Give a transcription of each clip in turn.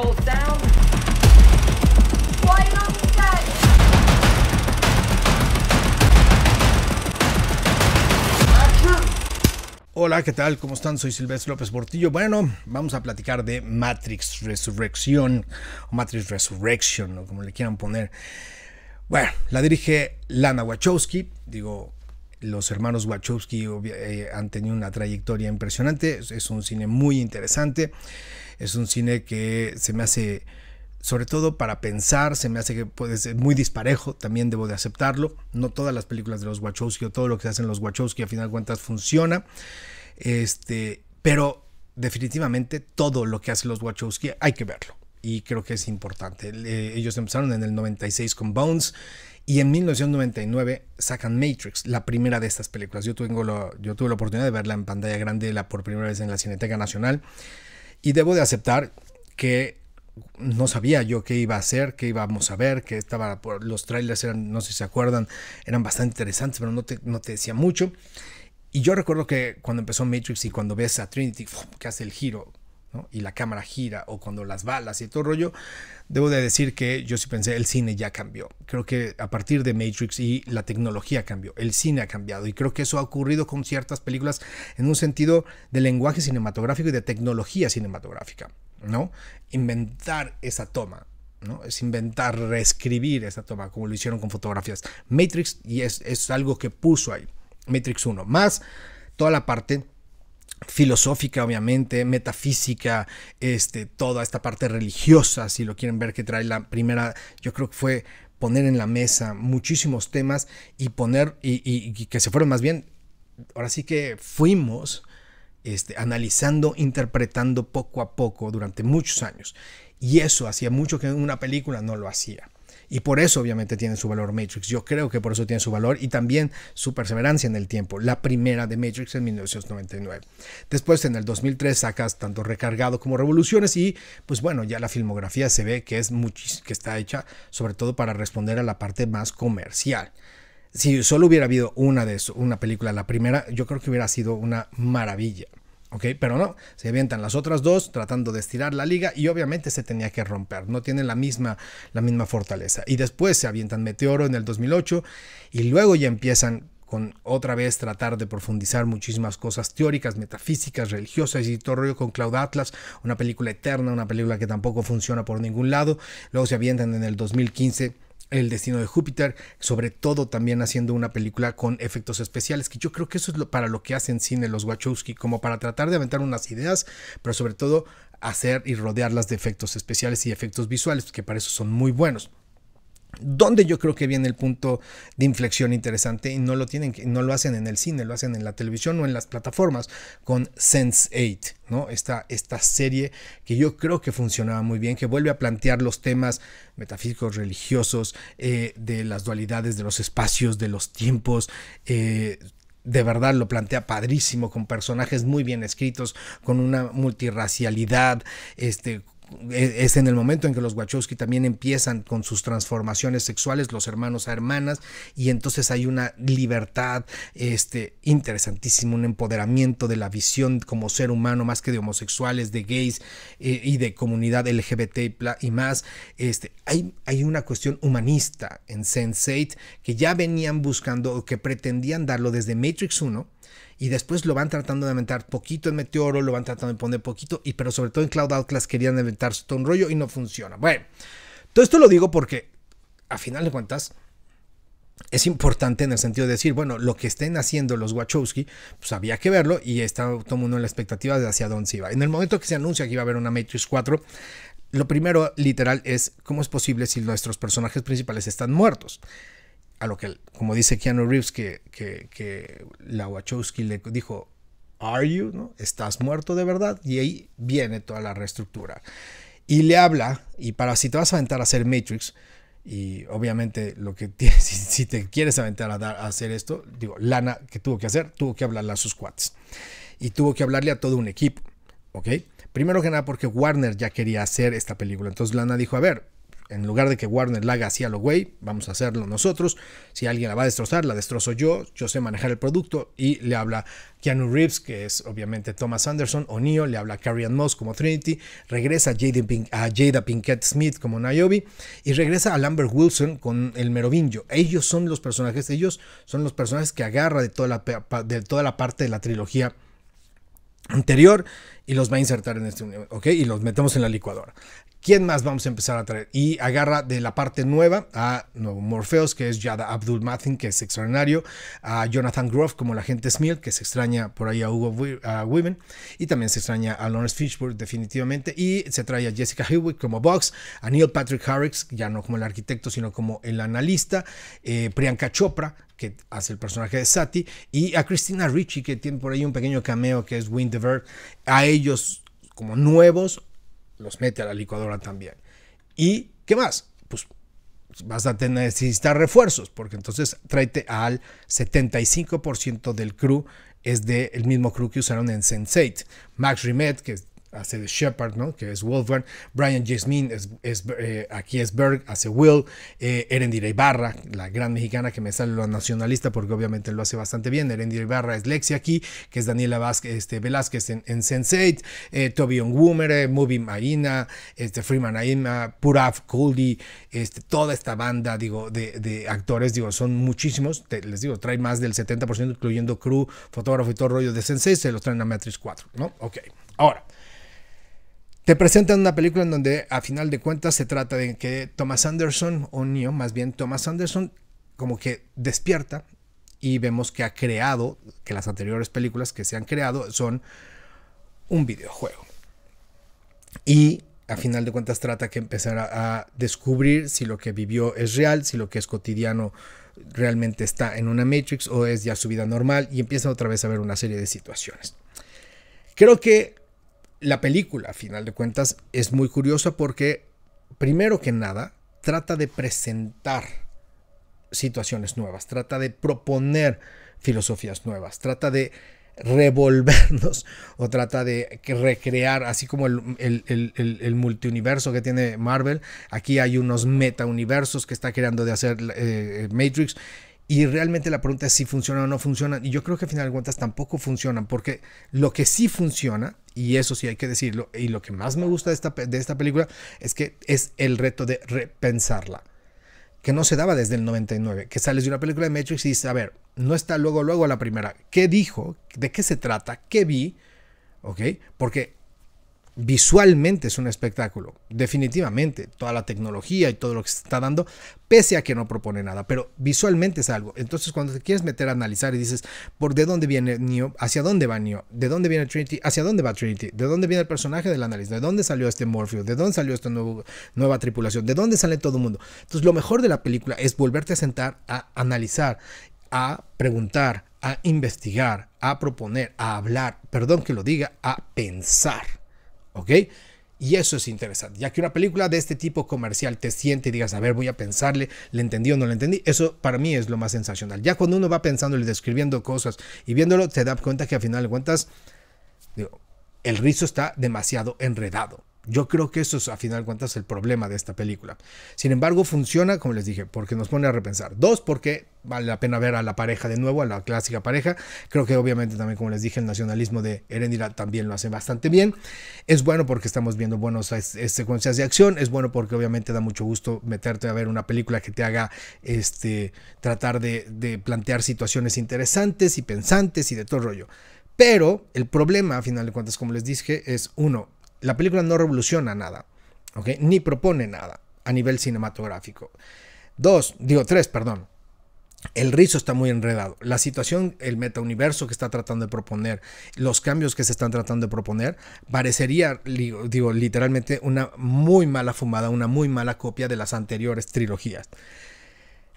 Hola, ¿qué tal? ¿Cómo están? Soy Silvestre López Portillo. Bueno, vamos a platicar de Matrix Resurrección, o Matrix Resurrection, o como le quieran poner. Bueno, la dirige Lana Wachowski. Digo, los hermanos Wachowski eh, han tenido una trayectoria impresionante. Es, un cine muy interesante. Es un cine que se me hace, sobre todo para pensar, se me hace que puede ser muy disparejo. También debo de aceptarlo. No todas las películas de los Wachowski o todo lo que hacen los Wachowski a final de cuentas funciona. Este, pero definitivamente todo lo que hacen los Wachowski hay que verlo y creo que es importante. ellos empezaron en el 96 con Bones y en 1999 sacan Matrix, la primera de estas películas. Yo, tengo yo tuve la oportunidad de verla en pantalla grande la por primera vez en la Cineteca Nacional y debo de aceptar que no sabía yo qué iba a hacer, qué íbamos a ver, que estaba por, los trailers eran, no sé si se acuerdan, eran bastante interesantes, pero no te, no te decía mucho. Y yo recuerdo que cuando empezó Matrix y cuando ves a Trinity, que hace el giro, y la cámara gira o cuando las balas y todo rollo, debo de decir que yo sí pensé, el cine ya cambió. Creo que a partir de Matrix y la tecnología cambió, el cine ha cambiado y creo que eso ha ocurrido con ciertas películas en un sentido de lenguaje cinematográfico y de tecnología cinematográfica, ¿no? Inventar esa toma. ¿no? Es inventar, reescribir esa toma, como lo hicieron con fotografías. Matrix, y es, es algo que puso ahí, Matrix 1, más toda la parte filosófica, obviamente, metafísica, este, toda esta parte religiosa, si lo quieren ver, que trae la primera, yo creo que fue poner en la mesa muchísimos temas y poner, y, que se fueron más bien, ahora sí que fuimos este, analizando, interpretando poco a poco durante muchos años. Y eso hacía mucho que una película no lo hacía. Y por eso obviamente tiene su valor Matrix. Yo creo que por eso tiene su valor y también su perseverancia en el tiempo. La primera de Matrix en 1999. Después en el 2003 sacas tanto Recargado como Revoluciones y pues bueno, ya la filmografía se ve que, es que está hecha sobre todo para responder a la parte más comercial. Si solo hubiera habido una de eso, una película, la primera, yo creo que hubiera sido una maravilla. ¿ok? Pero no, se avientan las otras dos tratando de estirar la liga y obviamente se tenía que romper, no tienen la misma, la misma fortaleza. Y después se avientan Meteoro en el 2008 y luego ya empiezan con otra vez tratar de profundizar muchísimas cosas teóricas, metafísicas, religiosas y todo rollo con Cloud Atlas, una película eterna, una película que tampoco funciona por ningún lado. Luego se avientan en el 2015 el destino de Júpiter, sobre todo también haciendo una película con efectos especiales, que yo creo que eso es para lo que hacen cine los Wachowski, como para tratar de aventar unas ideas, pero sobre todo hacer y rodearlas de efectos especiales y efectos visuales, que para eso son muy buenos donde yo creo que viene el punto de inflexión interesante y no lo tienen no lo hacen en el cine, lo hacen en la televisión o en las plataformas con Sense8, ¿no? Esta esta serie que yo creo que funcionaba muy bien, que vuelve a plantear los temas metafísicos, religiosos, eh, de las dualidades de los espacios, de los tiempos, eh, de verdad lo plantea padrísimo, con personajes muy bien escritos, con una multirracialidad, este, e, es en el momento en que los Wachowski también empiezan con sus transformaciones sexuales, los hermanos a hermanas, y entonces hay una libertad este, interesantísima, un empoderamiento de la visión como ser humano, más que de homosexuales, de gays eh, y de comunidad LGBT y, más. Este, hay, hay una cuestión humanista en Sense8 que ya venían buscando o que pretendían darlo desde Matrix 1 y después lo van tratando de inventar poquito en Meteoro, lo van tratando de poner poquito, y pero sobre todo en Cloud Outclass querían inventar todo un rollo y no funciona. Bueno, todo esto lo digo porque a final de cuentas es importante en el sentido de decir, bueno, lo que estén haciendo los Wachowski, pues había que verlo y está todo el mundo en la expectativa de hacia dónde se iba. En el momento que se anuncia que iba a haber una Matrix 4, lo primero literal es, ¿cómo es posible si nuestros personajes principales están muertos? a lo que, como dice Keanu Reeves, que, que, que la Wachowski le dijo, ¿Are you? ¿no? ¿Estás muerto de verdad? Y ahí viene toda la reestructura. Y le habla, y para si te vas a aventar a hacer Matrix, y obviamente lo que si, te quieres aventar a, hacer esto, digo, Lana, que tuvo que hacer? Tuvo que hablarle a sus cuates. Y tuvo que hablarle a todo un equipo, ¿ok? Primero que nada porque Warner ya quería hacer esta película. Entonces Lana dijo, a ver, en lugar de que Warner la haga así a lo güey, vamos a hacerlo nosotros. Si alguien la va a destrozar, la destrozo yo. Yo sé manejar el producto. Y le habla Keanu Reeves, que es obviamente Thomas Anderson, o le habla Carrie Ann Moss como Trinity. Regresa a Jada Pinkett Smith como Niobe. Y regresa a Lambert Wilson con el Merovingio. Ellos son los personajes, ellos son los personajes que agarra de toda la, de toda la parte de la trilogía anterior y los va a insertar en este universo, ¿ok? Y los metemos en la licuadora. ¿Quién más vamos a empezar a traer? Y agarra de la parte nueva a Morpheus, que es Yada Abdul Mathin, que es extraordinario, a Jonathan Groff como la gente Smith, que se extraña por ahí a Hugo Women, y también se extraña a Lawrence Fishburne definitivamente, y se trae a Jessica Hewitt como Vox. a Neil Patrick Harris, ya no como el arquitecto, sino como el analista, eh, Priyanka Chopra, que hace el personaje de Sati, y a Christina Ricci, que tiene por ahí un pequeño cameo que es Winterberg A ellos como nuevos los mete a la licuadora también. ¿Y qué más? Pues vas a tener, necesitar refuerzos, porque entonces tráete al 75% del crew es del mismo crew que usaron en Sense8. Max Remed, que hace de Shepard, ¿no? que es Wolfgang, Brian Jasmine es, eh, aquí es Berg, hace Will, eh, Ibarra, la gran mexicana que me sale lo nacionalista porque obviamente lo hace bastante bien, Erendira Ibarra es Lexi aquí, que es Daniela Vázquez, este, Velázquez en, Sense8, eh, Toby eh, Movie Marina, este, Freeman Aima, Puraf Kuldi este, toda esta banda digo, de, actores, digo, son muchísimos, les digo, trae más del 70% incluyendo crew, fotógrafo y todo rollo de Sense8, se los traen a Matrix 4, ¿no? Ok, ahora... Te presentan una película en donde a final de cuentas se trata de que Thomas Anderson, o Neo, más bien Thomas Anderson, como que despierta y vemos que ha creado, que las anteriores películas que se han creado son un videojuego. Y a final de cuentas trata que empezar a, a, descubrir si lo que vivió es real, si lo que es cotidiano realmente está en una Matrix o es ya su vida normal y empieza otra vez a ver una serie de situaciones. Creo que la película, a final de cuentas, es muy curiosa porque, primero que nada, trata de presentar situaciones nuevas, trata de proponer filosofías nuevas, trata de revolvernos o trata de recrear, así como el, multiuniverso que tiene Marvel, aquí hay unos metauniversos que está creando de hacer eh, Matrix, y realmente la pregunta es si funcionan o no funcionan. Y yo creo que al final de cuentas tampoco funcionan, porque lo que sí funciona, y eso sí hay que decirlo, y lo que más me gusta de esta, película es que es el reto de repensarla que no se daba desde el 99, que sales de una película de Matrix y dices, a ver, no está luego, luego la primera. ¿Qué dijo? ¿De qué se trata? ¿Qué vi? ¿Ok? Porque visualmente es un espectáculo, definitivamente, toda la tecnología y todo lo que se está dando, pese a que no propone nada, pero visualmente es algo. Entonces, cuando te quieres meter a analizar y dices, ¿por de dónde viene Neo? ¿Hacia dónde va Neo? ¿De dónde viene Trinity? ¿Hacia dónde va Trinity? ¿De dónde viene el personaje del análisis? ¿De dónde salió este Morpheus? ¿De dónde salió esta nueva tripulación? ¿De dónde sale todo el mundo? Entonces, lo mejor de la película es volverte a sentar a analizar, a preguntar, a investigar, a proponer, a hablar, perdón que lo diga, a pensar. ¿ok? Y eso es interesante, ya que una película de este tipo comercial te siente y digas, a ver, voy a pensarle, le entendí o no le entendí, eso para mí es lo más sensacional. Ya cuando uno va pensándole, describiendo cosas y viéndolo, te das cuenta que al final de cuentas, el rizo está demasiado enredado. Yo creo que eso es, a final de cuentas, el problema de esta película. Sin embargo, funciona, como les dije, porque nos pone a repensar. Dos, porque vale la pena ver a la pareja de nuevo, a la clásica pareja. Creo que obviamente también, como les dije, el nacionalismo de Erendira también lo hace bastante bien. Es bueno porque estamos viendo buenas secuencias de acción. Es bueno porque obviamente da mucho gusto meterte a ver una película que te haga este, tratar de, de plantear situaciones interesantes y pensantes y de todo rollo. Pero el problema, a final de cuentas, como les dije, es uno, la película no revoluciona nada, Ni propone nada a nivel cinematográfico. Dos, digo tres, perdón. El rizo está muy enredado. La situación, el metauniverso que está tratando de proponer, los cambios que se están tratando de proponer, parecería, digo, literalmente una muy mala fumada, una muy mala copia de las anteriores trilogías.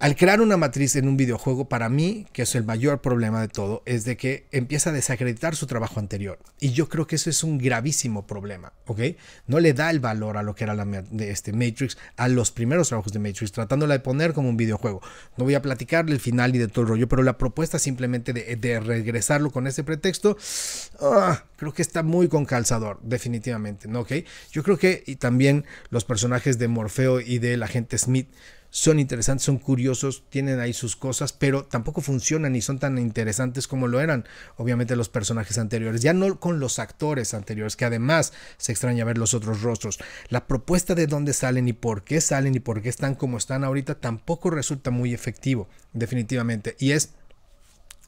Al crear una matriz en un videojuego, para mí, que es el mayor problema de todo, es de que empieza a desacreditar su trabajo anterior. Y yo creo que eso es un gravísimo problema, ¿ok? No le da el valor a lo que era la de este Matrix, a los primeros trabajos de Matrix, tratándola de poner como un videojuego. No voy a platicar del final y de todo el rollo, pero la propuesta simplemente de, regresarlo con ese pretexto, ah, creo que está muy con calzador, definitivamente, ¿no? ¿Ok? Yo creo que y también los personajes de Morfeo y de la gente Smith son interesantes, son curiosos, tienen ahí sus cosas, pero tampoco funcionan y son tan interesantes como lo eran, obviamente, los personajes anteriores. Ya no con los actores anteriores, que además se extraña ver los otros rostros. La propuesta de dónde salen y por qué salen y por qué están como están ahorita tampoco resulta muy efectivo, definitivamente. Y es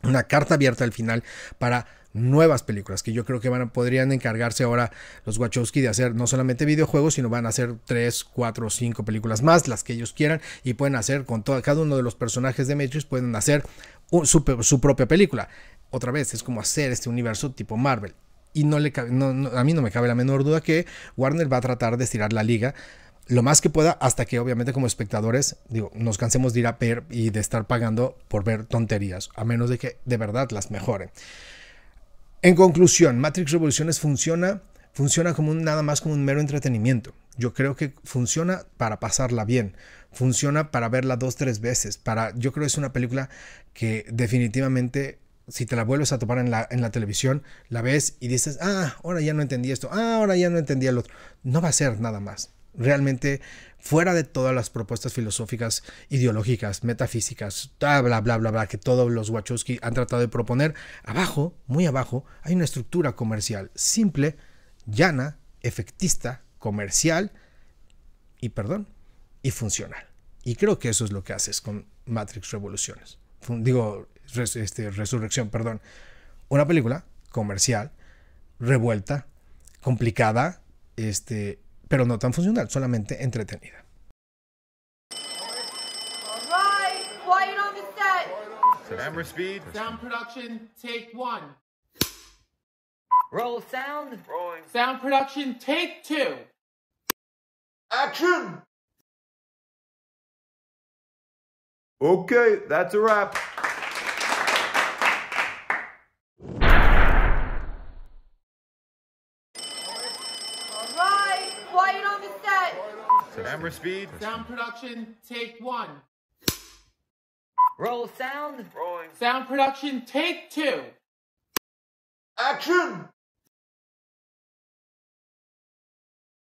una carta abierta al final para nuevas películas que yo creo que van podrían encargarse ahora los Wachowski de hacer no solamente videojuegos, sino van a hacer 3, 4 o 5 películas más, las que ellos quieran, y pueden hacer con todo, cada uno de los personajes de Matrix, pueden hacer su, propia película. Otra vez, es como hacer este universo tipo Marvel. Y no le a mí no me cabe la menor duda que Warner va a tratar de estirar la liga lo más que pueda hasta que obviamente como espectadores digo, nos cansemos de ir a ver y de estar pagando por ver tonterías, a menos de que de verdad las mejoren. En conclusión, Matrix Revoluciones funciona, funciona como nada más como un mero entretenimiento. Yo creo que funciona para pasarla bien, funciona para verla dos, tres veces, para, yo creo que es una película que definitivamente si te la vuelves a topar en la, en la televisión, la ves y dices, ah, ahora ya no entendí esto, ah, ahora ya no entendí el otro. No va a ser nada más realmente fuera de todas las propuestas filosóficas, ideológicas, metafísicas, bla, bla, bla, bla, que todos los Wachowski han tratado de proponer, abajo, muy abajo, hay una estructura comercial simple, llana, efectista, comercial y, perdón, y funcional. Y creo que eso es lo que haces con Matrix Revoluciones. Digo, este, Resurrección, perdón. Una película comercial, revuelta, complicada, este, pero no tan funcional, solamente entretenida. Camera speed. Sound production, take one. Roll sound. Sound production, take two. Action! Okay, that's a wrap. for speed. Sound production, take one. Roll sound. Rolling. Sound production, take two. Action!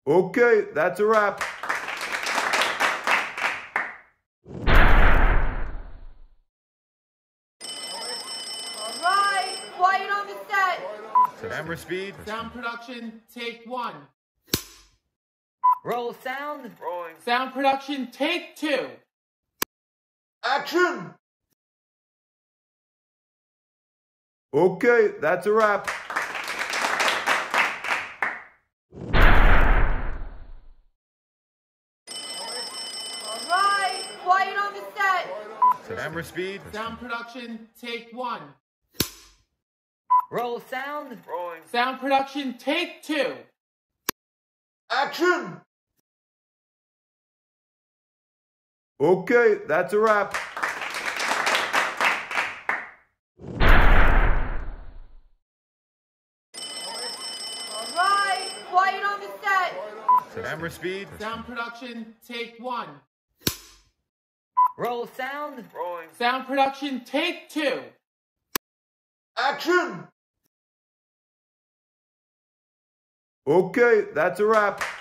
Okay, that's a wrap. Camera speed. Sound production, take one. Roll sound. Rolling. Sound production, take two. Action! Okay, that's a wrap. Alright, quiet on the set. Camera speed. Sound production, take one. Roll sound. Rolling. Sound production, take two. Action! Okay, that's a wrap. Camera speed. Sound production, take one. Roll sound. Rolling. Sound production, take two. Action! Okay, that's a wrap.